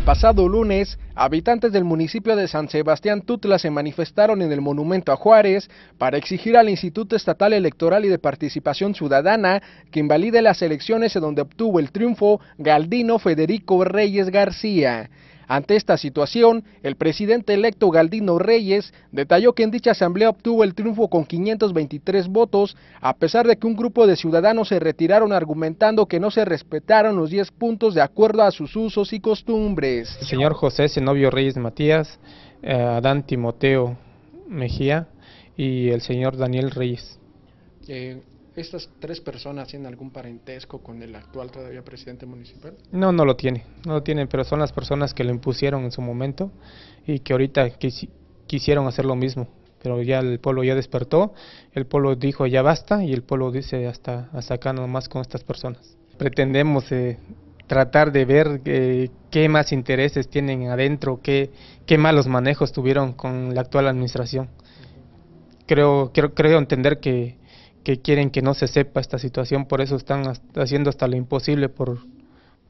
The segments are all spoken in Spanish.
El pasado lunes, habitantes del municipio de San Sebastián Tutla se manifestaron en el Monumento a Juárez para exigir al Instituto Estatal Electoral y de Participación Ciudadana que invalide las elecciones en donde obtuvo el triunfo Galdino Federico Reyes García. Ante esta situación, el presidente electo Galdino Reyes detalló que en dicha asamblea obtuvo el triunfo con 523 votos, a pesar de que un grupo de ciudadanos se retiraron argumentando que no se respetaron los 10 puntos de acuerdo a sus usos y costumbres. El señor José Zenobio Reyes Matías, eh, Adán Timoteo Mejía y el señor Daniel Reyes. Eh, estas tres personas tienen algún parentesco con el actual todavía presidente municipal? No, no lo tiene, no lo tienen, pero son las personas que lo impusieron en su momento y que ahorita quisieron hacer lo mismo, pero ya el pueblo ya despertó, el pueblo dijo ya basta y el pueblo dice hasta, hasta acá nomás con estas personas. Pretendemos eh, tratar de ver eh, qué más intereses tienen adentro, qué, qué malos manejos tuvieron con la actual administración. Creo, creo, creo entender que que quieren que no se sepa esta situación, por eso están haciendo hasta lo imposible por,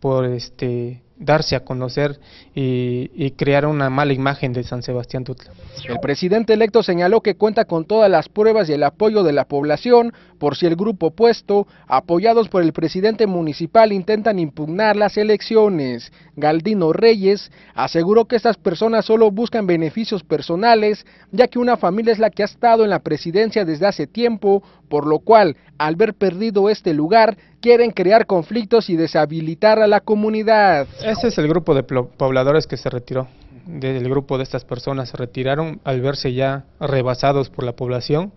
por este darse a conocer y, crear una mala imagen de San Sebastián Tutla. El presidente electo señaló que cuenta con todas las pruebas y el apoyo de la población por si el grupo opuesto, apoyados por el presidente municipal, intentan impugnar las elecciones. Galdino Reyes aseguró que estas personas solo buscan beneficios personales, ya que una familia es la que ha estado en la presidencia desde hace tiempo, por lo cual, al ver perdido este lugar, quieren crear conflictos y deshabilitar a la comunidad. Ese es el grupo de pobladores que se retiró. Del grupo de estas personas se retiraron al verse ya rebasados por la población,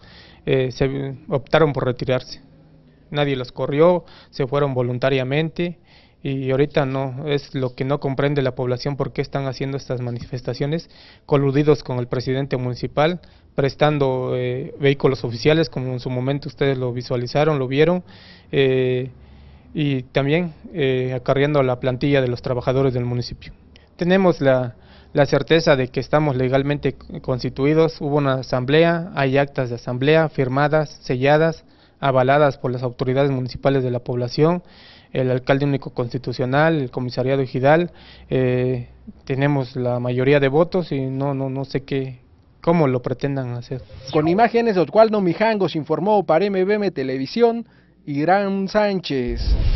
eh, se optaron por retirarse. Nadie los corrió, se fueron voluntariamente y ahorita no es lo que no comprende la población por qué están haciendo estas manifestaciones coludidos con el presidente municipal prestando eh, vehículos oficiales como en su momento ustedes lo visualizaron lo vieron eh, y también eh, acarreando la plantilla de los trabajadores del municipio. Tenemos la, certeza de que estamos legalmente constituidos, hubo una asamblea, hay actas de asamblea firmadas, selladas, avaladas por las autoridades municipales de la población, el alcalde único constitucional, el comisariado ejidal, eh, tenemos la mayoría de votos y no, no, no sé qué, cómo lo pretendan hacer. Con imágenes de Mijango se informó para MBM Televisión, Irán Sánchez.